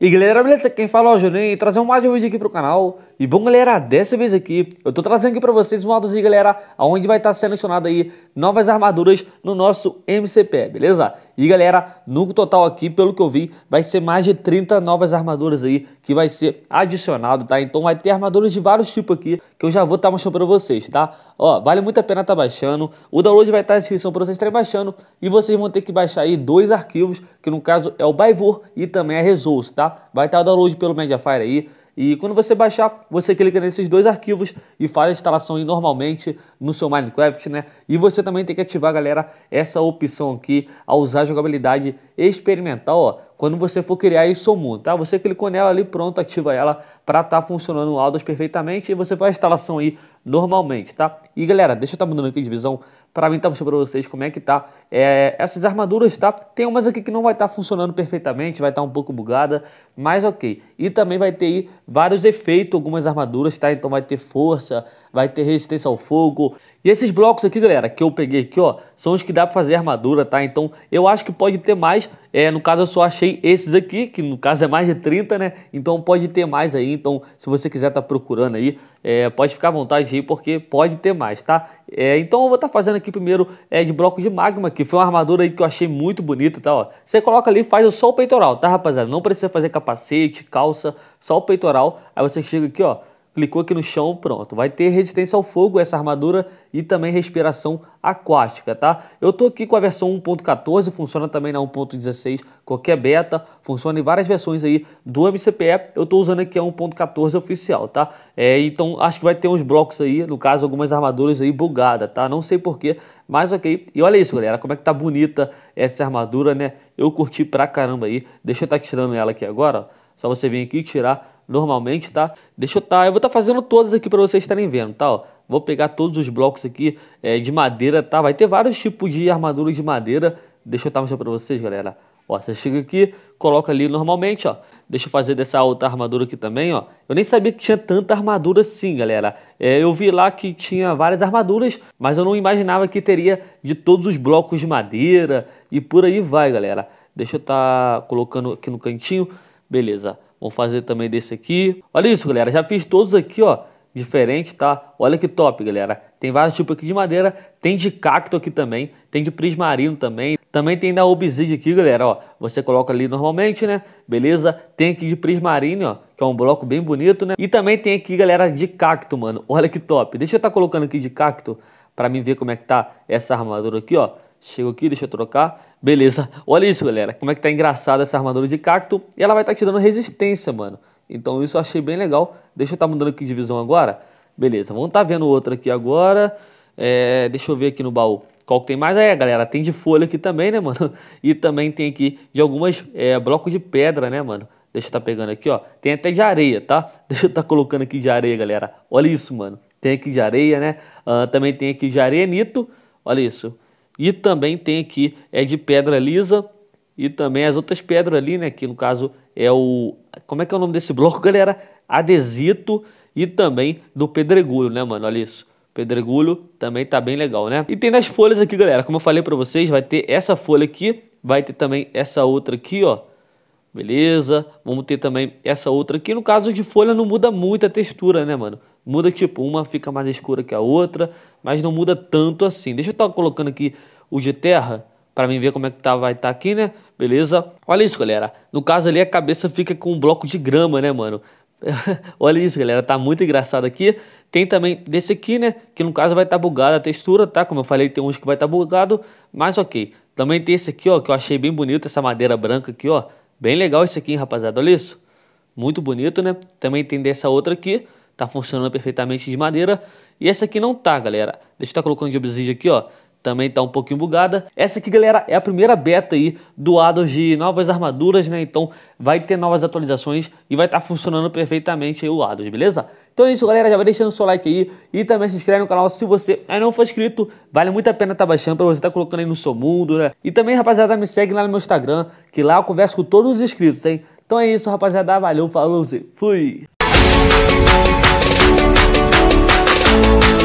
E galera, beleza? Quem fala é o Juninho e trazendo mais um vídeo aqui pro canal. E bom galera, dessa vez aqui, eu tô trazendo aqui pra vocês um de galera, onde vai estar selecionado aí novas armaduras no nosso MCP, beleza? E galera, no total aqui, pelo que eu vi, vai ser mais de 30 novas armaduras aí que vai ser adicionado, tá? Então vai ter armaduras de vários tipos aqui que eu já vou estar tá mostrando pra vocês, tá? Ó, vale muito a pena estar tá baixando. O download vai estar tá na descrição pra vocês estarem baixando. E vocês vão ter que baixar aí dois arquivos, que no caso é o Byvor e também a Resource, tá? Vai estar tá o download pelo Mediafire aí. E quando você baixar, você clica nesses dois arquivos e faz a instalação normalmente no seu Minecraft, né? E você também tem que ativar, galera, essa opção aqui a usar jogabilidade experimental, ó. Quando você for criar isso, seu mundo, tá? Você clicou nela ali, pronto, ativa ela para estar tá funcionando o Aldos perfeitamente e você faz a instalação aí normalmente, tá? E galera, deixa eu estar tá mudando aqui de visão para mim tá mostrando para vocês como é que tá é, essas armaduras, tá? Tem umas aqui que não vai estar tá funcionando perfeitamente, vai estar tá um pouco bugada, mas ok. E também vai ter aí vários efeitos algumas armaduras, tá? Então vai ter força, vai ter resistência ao fogo. E esses blocos aqui, galera, que eu peguei aqui, ó, são os que dá para fazer armadura, tá? Então eu acho que pode ter mais, é, no caso eu só achei esses aqui, que no caso é mais de 30, né? Então pode ter mais aí então, se você quiser estar tá procurando aí, é, pode ficar à vontade aí, porque pode ter mais, tá? É, então, eu vou estar tá fazendo aqui primeiro é, de bloco de magma, que foi uma armadura aí que eu achei muito bonita, tá? Ó. Você coloca ali e faz só o peitoral, tá, rapaziada? Não precisa fazer capacete, calça, só o peitoral. Aí você chega aqui, ó clicou aqui no chão, pronto. Vai ter resistência ao fogo essa armadura e também respiração aquática, tá? Eu tô aqui com a versão 1.14, funciona também na 1.16, qualquer beta, funciona em várias versões aí do MCPE. Eu tô usando aqui a 1.14 oficial, tá? É, então acho que vai ter uns blocos aí, no caso algumas armaduras aí bugada, tá? Não sei porquê, mas ok. E olha isso, galera, como é que tá bonita essa armadura, né? Eu curti pra caramba aí. Deixa eu estar tá tirando ela aqui agora, ó. Só você vir aqui e tirar normalmente, tá? Deixa eu tá, eu vou estar tá fazendo todas aqui para vocês estarem vendo, tá? Ó, vou pegar todos os blocos aqui é, de madeira, tá? Vai ter vários tipos de armadura de madeira. Deixa eu estar tá mostrando para vocês, galera. Ó, você chega aqui, coloca ali normalmente, ó. Deixa eu fazer dessa outra armadura aqui também, ó. Eu nem sabia que tinha tanta armadura assim, galera. É, eu vi lá que tinha várias armaduras, mas eu não imaginava que teria de todos os blocos de madeira e por aí vai, galera. Deixa eu estar tá colocando aqui no cantinho. Beleza. Vou fazer também desse aqui. Olha isso, galera. Já fiz todos aqui, ó. Diferente, tá? Olha que top, galera. Tem vários tipos aqui de madeira. Tem de cacto aqui também. Tem de prismarino também. Também tem da obsidian aqui, galera, ó. Você coloca ali normalmente, né? Beleza? Tem aqui de prismarino, ó. Que é um bloco bem bonito, né? E também tem aqui, galera, de cacto, mano. Olha que top. Deixa eu estar tá colocando aqui de cacto. Pra mim ver como é que tá essa armadura aqui, ó. Chego aqui, deixa eu trocar. Beleza. Olha isso, galera. Como é que tá engraçada essa armadura de cacto. E ela vai estar tá te dando resistência, mano. Então isso eu achei bem legal. Deixa eu estar tá mudando aqui de visão agora. Beleza. Vamos estar tá vendo outra aqui agora. É, deixa eu ver aqui no baú. Qual que tem mais? É, galera, tem de folha aqui também, né, mano? E também tem aqui de algumas é, blocos de pedra, né, mano? Deixa eu estar tá pegando aqui, ó. Tem até de areia, tá? Deixa eu estar tá colocando aqui de areia, galera. Olha isso, mano. Tem aqui de areia, né? Uh, também tem aqui de arenito. Olha isso. E também tem aqui, é de pedra lisa e também as outras pedras ali, né? Que no caso é o. Como é que é o nome desse bloco, galera? Adesito e também do pedregulho, né, mano? Olha isso. Pedregulho também tá bem legal, né? E tem nas folhas aqui, galera. Como eu falei pra vocês, vai ter essa folha aqui. Vai ter também essa outra aqui, ó. Beleza? Vamos ter também essa outra aqui. No caso de folha, não muda muito a textura, né, mano? Muda tipo, uma fica mais escura que a outra, mas não muda tanto assim. Deixa eu estar tá colocando aqui o de terra para mim ver como é que tá, vai estar tá aqui, né? Beleza? Olha isso, galera. No caso ali a cabeça fica com um bloco de grama, né, mano? Olha isso, galera. Tá muito engraçado aqui. Tem também desse aqui, né? Que no caso vai estar tá bugada a textura, tá? Como eu falei, tem uns que vai estar tá bugado, mas ok. Também tem esse aqui, ó, que eu achei bem bonito, essa madeira branca aqui, ó. Bem legal esse aqui, hein, rapaziada. Olha isso. Muito bonito, né? Também tem dessa outra aqui tá funcionando perfeitamente de madeira. E essa aqui não tá, galera. Deixa eu estar tá colocando de obsidio aqui, ó. Também tá um pouquinho bugada. Essa aqui, galera, é a primeira beta aí do ADOS de novas armaduras, né? Então vai ter novas atualizações e vai estar tá funcionando perfeitamente aí o ADOS, beleza? Então é isso, galera. Já vai deixando o seu like aí e também se inscreve no canal se você ainda não for inscrito. Vale muito a pena estar tá baixando para você estar tá colocando aí no seu mundo, né? E também, rapaziada, me segue lá no meu Instagram, que lá eu converso com todos os inscritos, hein? Então é isso, rapaziada. Valeu, falou, fui! you